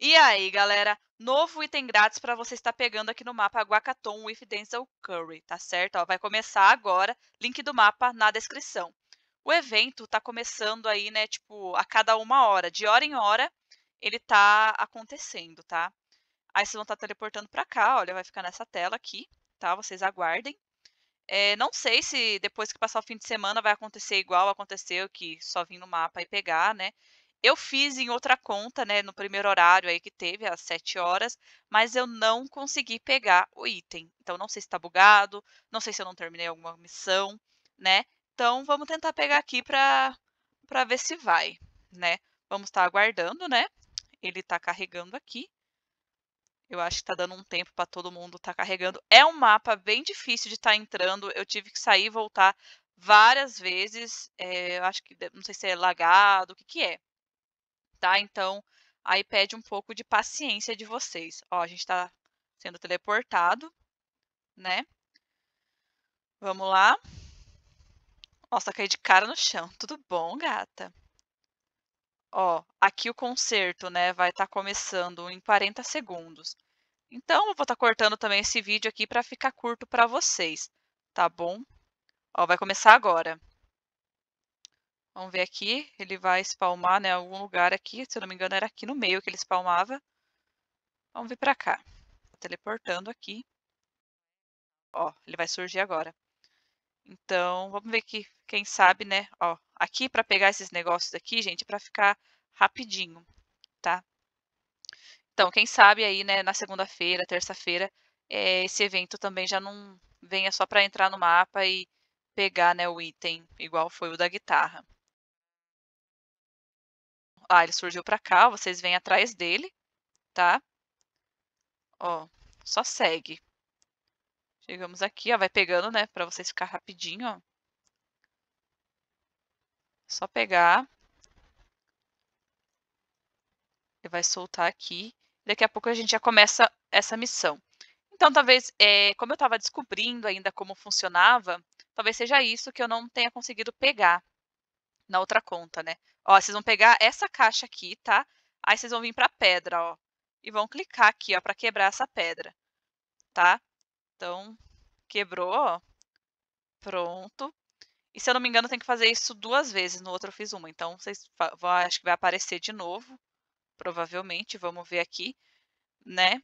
E aí, galera, novo item grátis para você estar pegando aqui no mapa Guacaton with Denzel Curry, tá certo? Ó, vai começar agora, link do mapa na descrição. O evento tá começando aí, né, tipo, a cada uma hora, de hora em hora, ele tá acontecendo, tá? Aí vocês vão estar tá teleportando para cá, olha, vai ficar nessa tela aqui, tá? Vocês aguardem. É, não sei se depois que passar o fim de semana vai acontecer igual aconteceu, que só vim no mapa e pegar, né? Eu fiz em outra conta, né, no primeiro horário aí que teve, às 7 horas, mas eu não consegui pegar o item. Então, não sei se está bugado, não sei se eu não terminei alguma missão, né? Então, vamos tentar pegar aqui para para ver se vai, né? Vamos estar tá aguardando, né? Ele está carregando aqui. Eu acho que está dando um tempo para todo mundo estar tá carregando. É um mapa bem difícil de estar tá entrando. Eu tive que sair e voltar várias vezes. É, eu acho que não sei se é lagado, o que, que é tá? Então, aí pede um pouco de paciência de vocês. Ó, a gente está sendo teleportado, né? Vamos lá. Nossa, caí de cara no chão. Tudo bom, gata? Ó, aqui o concerto, né, vai estar tá começando em 40 segundos. Então, eu vou estar tá cortando também esse vídeo aqui para ficar curto para vocês, tá bom? Ó, vai começar agora. Vamos ver aqui. Ele vai espalmar, né? Algum lugar aqui. Se eu não me engano, era aqui no meio que ele espalmava. Vamos vir para cá. Teleportando aqui. Ó, ele vai surgir agora. Então, vamos ver aqui, quem sabe, né? Ó, aqui para pegar esses negócios aqui, gente, é para ficar rapidinho, tá? Então, quem sabe aí, né, na segunda-feira, terça-feira, é, esse evento também já não venha só para entrar no mapa e pegar, né, o item, igual foi o da guitarra. Ah, ele surgiu para cá, vocês vêm atrás dele, tá? Ó, só segue. Chegamos aqui, ó, vai pegando, né, para vocês ficar rapidinho, ó. Só pegar. Ele vai soltar aqui. Daqui a pouco a gente já começa essa missão. Então, talvez, é, como eu estava descobrindo ainda como funcionava, talvez seja isso que eu não tenha conseguido pegar na outra conta, né? Ó, vocês vão pegar essa caixa aqui, tá? Aí vocês vão vir para pedra, ó. E vão clicar aqui, ó, para quebrar essa pedra, tá? Então, quebrou, ó. Pronto. E se eu não me engano, tem que fazer isso duas vezes. No outro eu fiz uma. Então, vocês vão, acho que vai aparecer de novo. Provavelmente. Vamos ver aqui, né?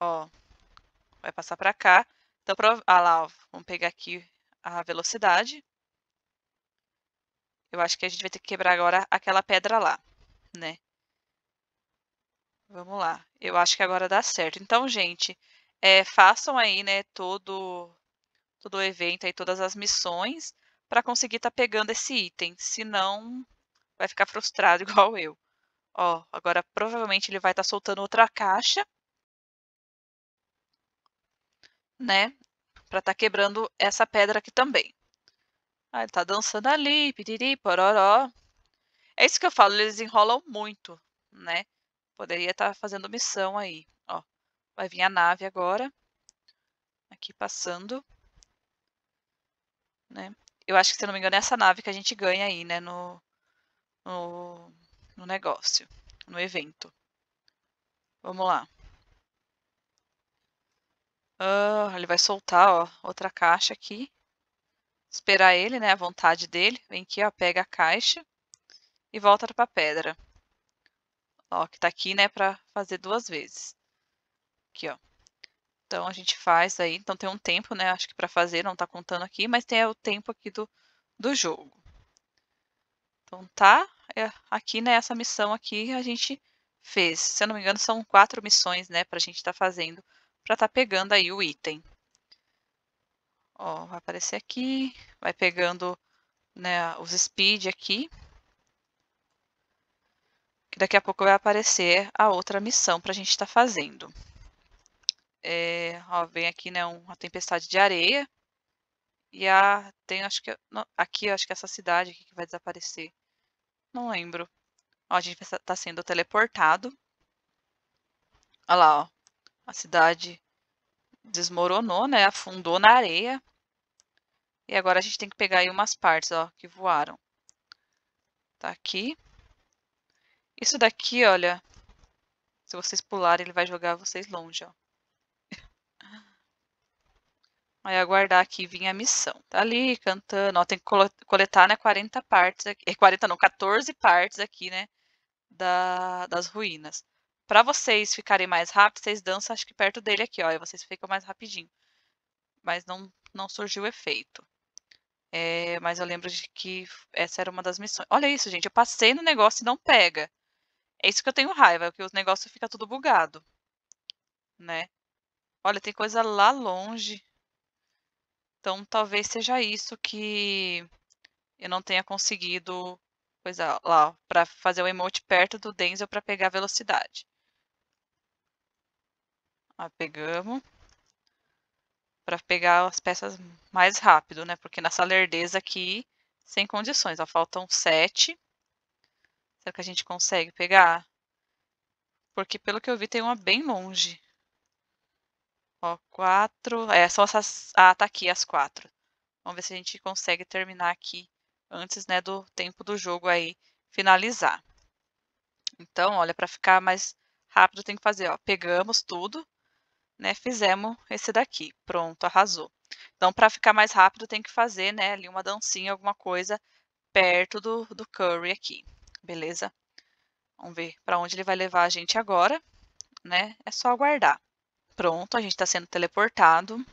Ó. Vai passar pra cá. Então, prov... ah lá, ó, vamos pegar aqui a velocidade. Eu acho que a gente vai ter que quebrar agora aquela pedra lá, né? Vamos lá. Eu acho que agora dá certo. Então, gente, é, façam aí, né, todo, todo o evento aí, todas as missões, para conseguir estar tá pegando esse item. Senão, vai ficar frustrado igual eu. Ó, agora provavelmente ele vai estar tá soltando outra caixa. Né? para estar tá quebrando essa pedra aqui também. Ah, ele tá dançando ali, piriri, pororó. É isso que eu falo, eles enrolam muito, né? Poderia estar tá fazendo missão aí, ó. Vai vir a nave agora. Aqui passando. Né? Eu acho que, se não me engano, é essa nave que a gente ganha aí, né? No, no, no negócio, no evento. Vamos lá ele vai soltar, ó, outra caixa aqui. Esperar ele, né, a vontade dele. Vem aqui, ó, pega a caixa e volta pra pedra. Ó, que tá aqui, né, pra fazer duas vezes. Aqui, ó. Então, a gente faz aí. Então, tem um tempo, né, acho que pra fazer, não tá contando aqui, mas tem é, o tempo aqui do, do jogo. Então, tá é, aqui, né, essa missão aqui a gente fez. Se eu não me engano, são quatro missões, né, pra gente estar tá fazendo para estar tá pegando aí o item. Ó, vai aparecer aqui, vai pegando né, os speed aqui. Que daqui a pouco vai aparecer a outra missão para a gente estar tá fazendo. É, ó, vem aqui né, uma tempestade de areia. E a, tem, acho que, não, aqui, acho que é essa cidade aqui que vai desaparecer. Não lembro. Ó, a gente está sendo teleportado. Olha lá, ó. A cidade desmoronou, né? Afundou na areia. E agora a gente tem que pegar aí umas partes, ó, que voaram. Tá aqui. Isso daqui, olha, se vocês pularem, ele vai jogar vocês longe, ó. Aí aguardar aqui vir a missão. Tá ali cantando, ó, tem que coletar, né, 40 partes aqui, 40 não, 14 partes aqui, né, da, das ruínas para vocês ficarem mais rápido, vocês dançam acho que perto dele aqui, ó, e vocês ficam mais rapidinho. Mas não, não surgiu efeito. É, mas eu lembro de que essa era uma das missões. Olha isso, gente, eu passei no negócio e não pega. É isso que eu tenho raiva, é que o negócio fica tudo bugado. Né? Olha, tem coisa lá longe. Então, talvez seja isso que eu não tenha conseguido coisa lá, para fazer o emote perto do Denzel para pegar velocidade pegamos. Pra pegar as peças mais rápido, né? Porque nessa lerdeza aqui, sem condições. Ó, faltam sete. Será que a gente consegue pegar? Porque pelo que eu vi, tem uma bem longe. Ó, quatro... É, só essas... Ah, tá aqui as quatro. Vamos ver se a gente consegue terminar aqui antes, né, do tempo do jogo aí finalizar. Então, olha, para ficar mais rápido tem que fazer, ó, pegamos tudo, né, fizemos esse daqui. Pronto, arrasou. Então, para ficar mais rápido, tem que fazer, né, ali uma dancinha, alguma coisa perto do, do curry aqui, beleza? Vamos ver para onde ele vai levar a gente agora, né? É só aguardar. Pronto, a gente está sendo teleportado.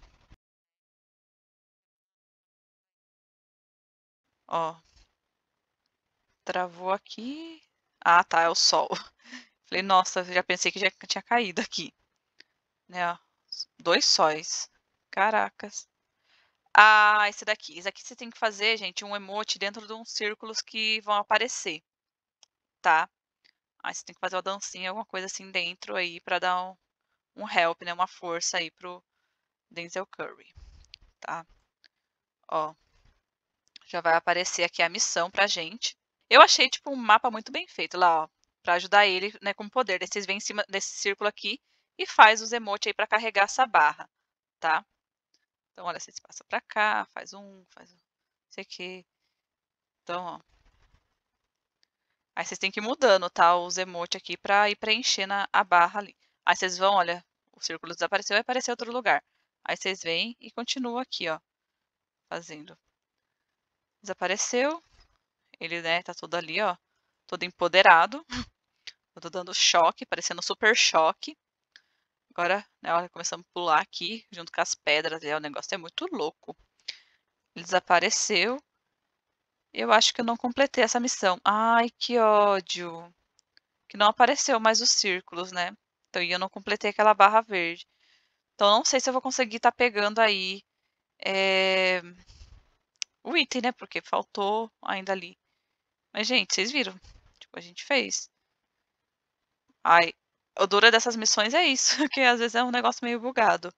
Ó, travou aqui. Ah, tá, é o sol. Falei, nossa, já pensei que já tinha caído aqui né? Dois sóis. Caracas. Ah, esse daqui. Esse aqui você tem que fazer, gente, um emote dentro de uns círculos que vão aparecer, tá? Aí ah, você tem que fazer uma dancinha, alguma coisa assim dentro aí para dar um, um help, né? Uma força aí pro Denzel Curry, tá? Ó, já vai aparecer aqui a missão pra gente. Eu achei, tipo, um mapa muito bem feito lá, ó, pra ajudar ele, né, com o poder. Né? vocês vêm em cima desse círculo aqui e faz os emotes aí para carregar essa barra, tá? Então, olha, você passa para cá, faz um, faz um, sei que. Então, ó. Aí vocês têm que ir mudando, tá? Os emotes aqui para ir preenchendo a, a barra ali. Aí vocês vão, olha, o círculo desapareceu, vai aparecer outro lugar. Aí vocês vêm e continuam aqui, ó, fazendo. Desapareceu. Ele, né, tá todo ali, ó, todo empoderado. Eu tô dando choque, parecendo super choque. Agora, né, olha, começamos a pular aqui, junto com as pedras, né, o negócio é muito louco. Ele desapareceu. Eu acho que eu não completei essa missão. Ai, que ódio. Que não apareceu mais os círculos, né? Então, e eu não completei aquela barra verde. Então, não sei se eu vou conseguir estar tá pegando aí é... o item, né? Porque faltou ainda ali. Mas, gente, vocês viram? Tipo, a gente fez. Ai, o duro dessas missões é isso, que às vezes é um negócio meio bugado.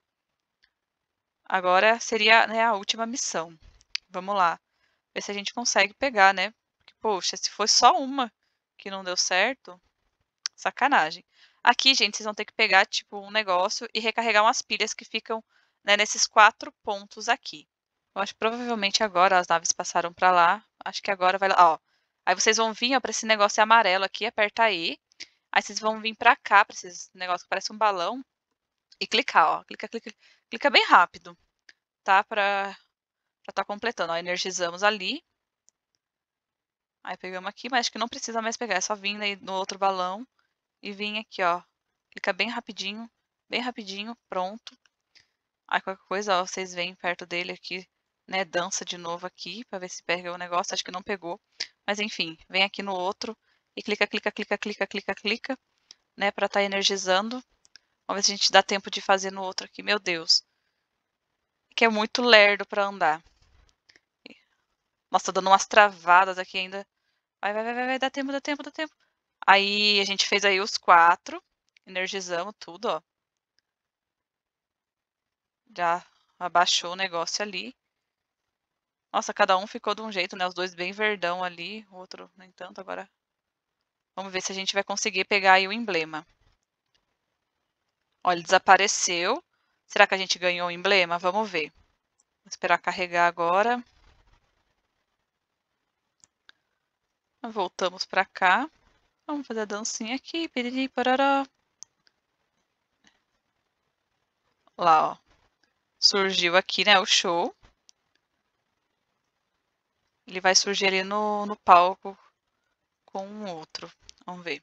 Agora seria né, a última missão. Vamos lá. Ver se a gente consegue pegar, né? Porque, poxa, se foi só uma que não deu certo, sacanagem. Aqui, gente, vocês vão ter que pegar, tipo, um negócio e recarregar umas pilhas que ficam né, nesses quatro pontos aqui. Eu acho que provavelmente agora as naves passaram para lá. Acho que agora vai lá. Ó, aí vocês vão vir para esse negócio amarelo aqui, apertar E. Aí vocês vão vir para cá, para esses negócio que parece um balão, e clicar, ó. Clica, clica, clica bem rápido, tá? Para estar tá completando. Ó, energizamos ali. Aí pegamos aqui, mas acho que não precisa mais pegar, é só vir aí no outro balão e vir aqui, ó. Clica bem rapidinho, bem rapidinho, pronto. Aí qualquer coisa, ó, vocês vêm perto dele aqui, né, dança de novo aqui, para ver se pega o negócio, acho que não pegou. Mas enfim, vem aqui no outro, e clica, clica, clica, clica, clica, clica, né, para estar tá energizando. Vamos ver se a gente dá tempo de fazer no outro aqui, meu Deus. Que é muito lerdo para andar. Nossa, tá dando umas travadas aqui ainda. Vai, vai, vai, vai, vai, dá tempo, dá tempo, dá tempo. Aí a gente fez aí os quatro, energizamos tudo, ó. Já abaixou o negócio ali. Nossa, cada um ficou de um jeito, né? Os dois bem verdão ali, o outro no entanto agora Vamos ver se a gente vai conseguir pegar aí o emblema. Olha, desapareceu. Será que a gente ganhou o emblema? Vamos ver. Vou esperar carregar agora. Voltamos para cá. Vamos fazer a dancinha aqui. Piriri, pororó. Lá, ó. Surgiu aqui, né, o show. Ele vai surgir ali no, no palco com um outro. Vamos ver.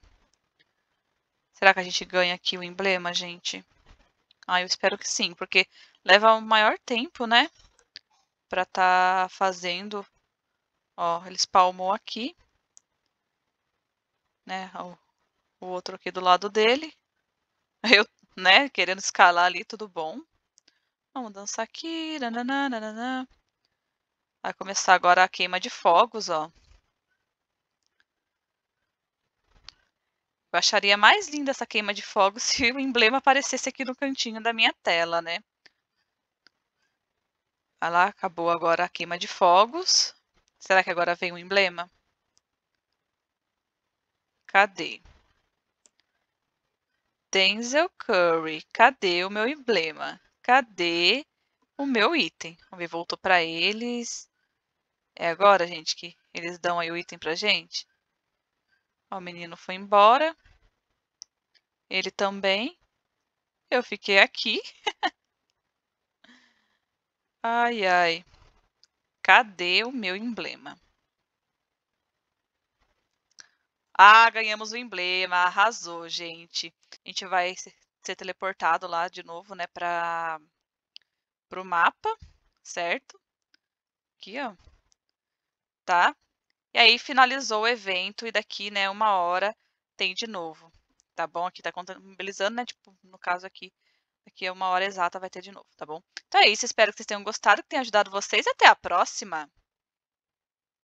Será que a gente ganha aqui o emblema, gente? Ah, eu espero que sim, porque leva um maior tempo, né? Pra tá fazendo. Ó, ele spawnou aqui. Né? O, o outro aqui do lado dele. Eu, né, querendo escalar ali, tudo bom. Vamos dançar aqui. Nananana. Vai começar agora a queima de fogos, ó. Eu acharia mais linda essa queima de fogo se o emblema aparecesse aqui no cantinho da minha tela, né? Olha lá, acabou agora a queima de fogos. Será que agora vem o emblema? Cadê? Denzel Curry, cadê o meu emblema? Cadê o meu item? Vamos ver, voltou para eles. É agora, gente, que eles dão aí o item pra gente? Ó, o menino foi embora. Ele também. Eu fiquei aqui. ai, ai. Cadê o meu emblema? Ah, ganhamos o emblema. Arrasou, gente. A gente vai ser teleportado lá de novo, né, para o mapa, certo? Aqui, ó. Tá? E aí finalizou o evento e daqui, né, uma hora tem de novo tá bom? Aqui tá contabilizando, né? Tipo, no caso aqui, aqui é uma hora exata, vai ter de novo, tá bom? Então é isso, espero que vocês tenham gostado, que tenha ajudado vocês. Até a próxima!